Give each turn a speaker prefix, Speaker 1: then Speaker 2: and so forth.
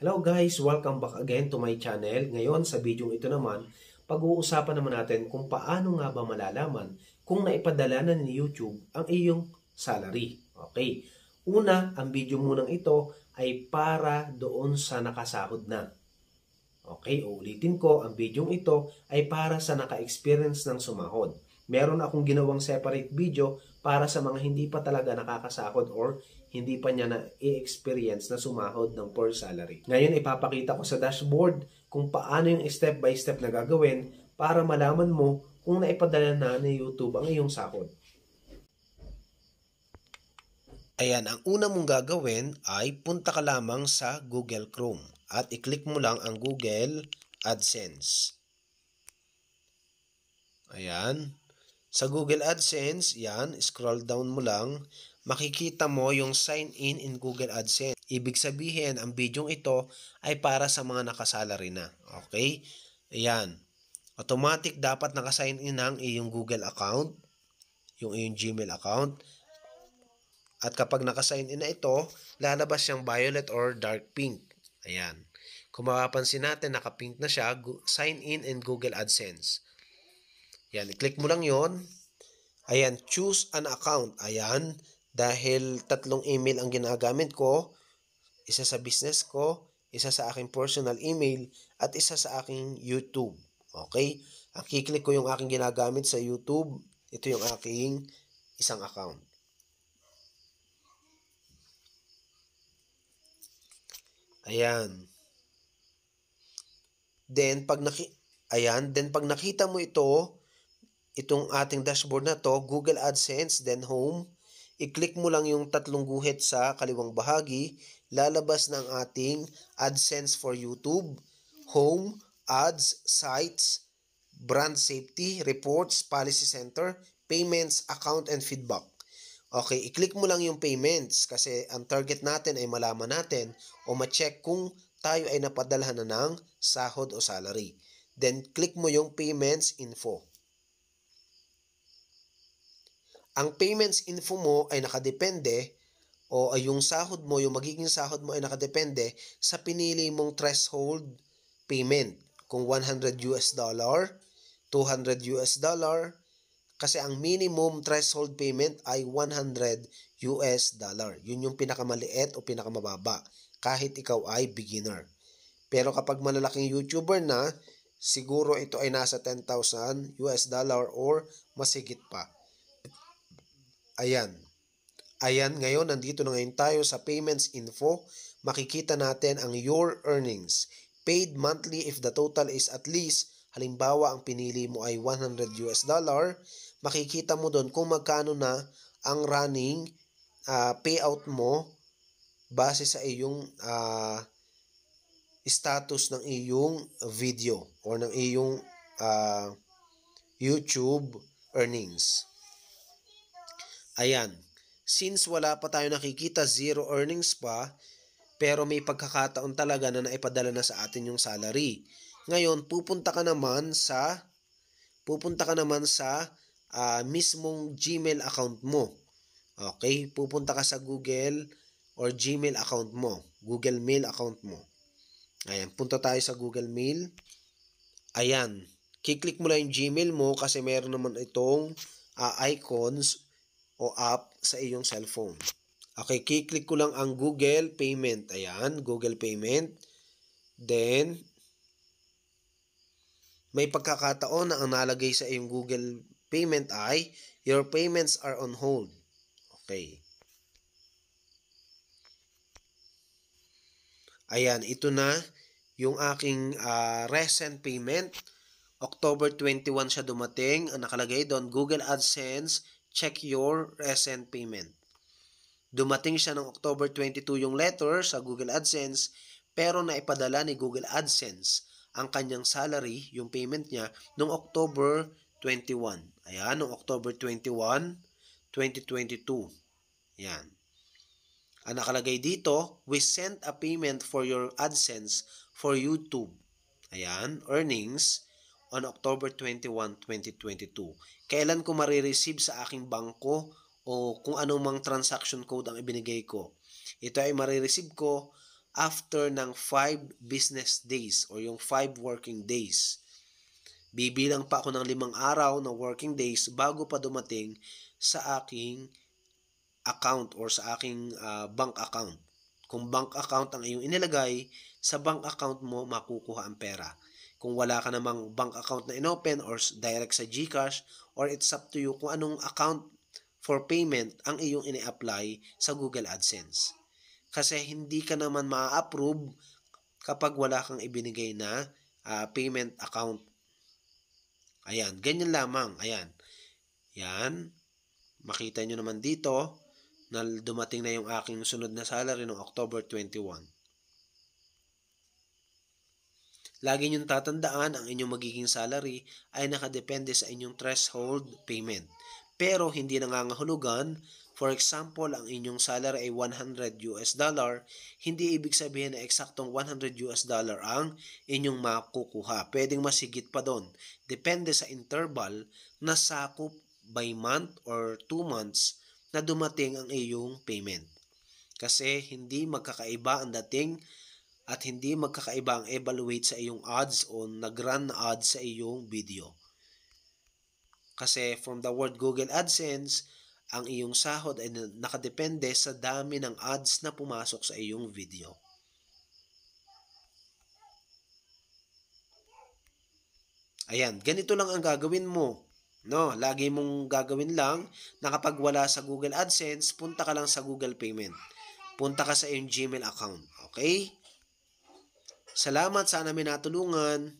Speaker 1: Hello guys! Welcome back again to my channel. Ngayon sa video ito naman, pag-uusapan naman natin kung paano nga ba malalaman kung naipadala na ni YouTube ang iyong salary. Okay. Una, ang video munang ito ay para doon sa nakasahod na. Okay, uulitin ko, ang video ito ay para sa naka-experience ng sumahod. Meron akong ginawang separate video para sa mga hindi pa talaga nakakasakod or hindi pa niya na-experience na sumahod ng poor salary. Ngayon, ipapakita ko sa dashboard kung paano yung step by step na gagawin para malaman mo kung naipadala na ni YouTube ang iyong sahod. Ayan, ang una mong gagawin ay punta ka lamang sa Google Chrome at i-click mo lang ang Google AdSense. Ayan. Sa Google AdSense, yan, scroll down mo lang, makikita mo yung sign in in Google AdSense. Ibig sabihin, ang video ito ay para sa mga nakasalary na. Okay? Ayan. Automatic dapat nakasign in ang iyong Google account, yung iyong Gmail account. At kapag nakasign in na ito, lalabas siyang violet or dark pink. Ayan. Kung mapapansin natin, naka-pink na siya, sign in in Google AdSense. Yan, click mo lang yon. Ayan, choose an account. Ayan, dahil tatlong email ang ginagamit ko. Isa sa business ko, isa sa aking personal email, at isa sa aking YouTube. Okay? Ang kiklik ko yung aking ginagamit sa YouTube, ito yung aking isang account. Ayan. Then, pag naki Ayan, then pag nakita mo ito, itong ating dashboard na to, Google AdSense, then Home. I-click mo lang yung tatlong guhit sa kaliwang bahagi, lalabas ng ating AdSense for YouTube, Home, Ads, Sites, Brand Safety, Reports, Policy Center, Payments, Account, and Feedback. Okay, i-click mo lang yung payments kasi ang target natin ay malaman natin o ma-check kung tayo ay napadalhan na ng sahod o salary. Then, click mo yung payments info ang payments info mo ay nakadepende o ay yung sahod mo, yung magiging sahod mo ay nakadepende sa pinili mong threshold payment. Kung 100 US dollar, 200 US dollar, kasi ang minimum threshold payment ay 100 US dollar. Yun yung pinakamaliit o pinakamababa kahit ikaw ay beginner. Pero kapag malalaking YouTuber na, siguro ito ay nasa 10,000 US dollar or masigit pa. Ayan. Ayan, ngayon nandito na ngayon tayo sa payments info. Makikita natin ang your earnings. Paid monthly if the total is at least, halimbawa ang pinili mo ay 100 US dollar, makikita mo doon kung magkano na ang running uh, payout mo base sa iyong uh, status ng iyong video or ng iyong uh, YouTube earnings. Ayan, since wala pa tayo nakikita zero earnings pa, pero may pagkakataon talaga na naipadala na sa atin yung salary. Ngayon, pupunta ka naman sa pupunta ka naman sa uh, mismong Gmail account mo. Okay, pupunta ka sa Google or Gmail account mo, Google Mail account mo. Ayan, punta tayo sa Google Mail. Ayan, kiklik mo lang yung Gmail mo kasi meron naman itong uh, icons o app sa iyong cellphone. Okay, kiklik ko lang ang Google Payment. Ayan, Google Payment. Then, may pagkakataon na ang nalagay sa iyong Google Payment ay, your payments are on hold. Okay. Ayan, ito na yung aking uh, recent payment. October 21 siya dumating. Ang nakalagay doon, Google AdSense check your recent payment. Dumating siya ng October 22 yung letter sa Google AdSense pero naipadala ni Google AdSense ang kanyang salary, yung payment niya, noong October 21. Ayan, noong October 21, 2022. Ayan. Ang nakalagay dito, we sent a payment for your AdSense for YouTube. Ayan, earnings on October 21, 2022. Kailan ko marireceive sa aking bangko o kung ano mang transaction code ang ibinigay ko. Ito ay marireceive ko after ng 5 business days o yung 5 working days. Bibilang pa ako ng limang araw na working days bago pa dumating sa aking account or sa aking uh, bank account. Kung bank account ang iyong inilagay, sa bank account mo makukuha ang pera kung wala ka namang bank account na inopen or direct sa GCash or it's up to you kung anong account for payment ang iyong ini-apply sa Google AdSense. Kasi hindi ka naman ma-approve kapag wala kang ibinigay na uh, payment account. Ayan, ganyan lamang. Ayan. Yan. Makita nyo naman dito na dumating na yung aking sunod na salary noong October 21. Lagi niyong tatandaan ang inyong magiging salary ay nakadepende sa inyong threshold payment. Pero hindi nangangahulugan, for example, ang inyong salary ay 100 US dollar, hindi ibig sabihin na eksaktong 100 US dollar ang inyong makukuha. Pwedeng masigit pa doon. Depende sa interval na sakop by month or 2 months na dumating ang iyong payment. Kasi hindi magkakaiba ang dating at hindi magkakaiba ang evaluate sa iyong ads o nag ads sa iyong video. Kasi from the word Google AdSense, ang iyong sahod ay nakadepende sa dami ng ads na pumasok sa iyong video. Ayan, ganito lang ang gagawin mo. No, lagi mong gagawin lang na kapag wala sa Google AdSense, punta ka lang sa Google Payment. Punta ka sa iyong Gmail account. Okay? Salamat, sana may natulungan.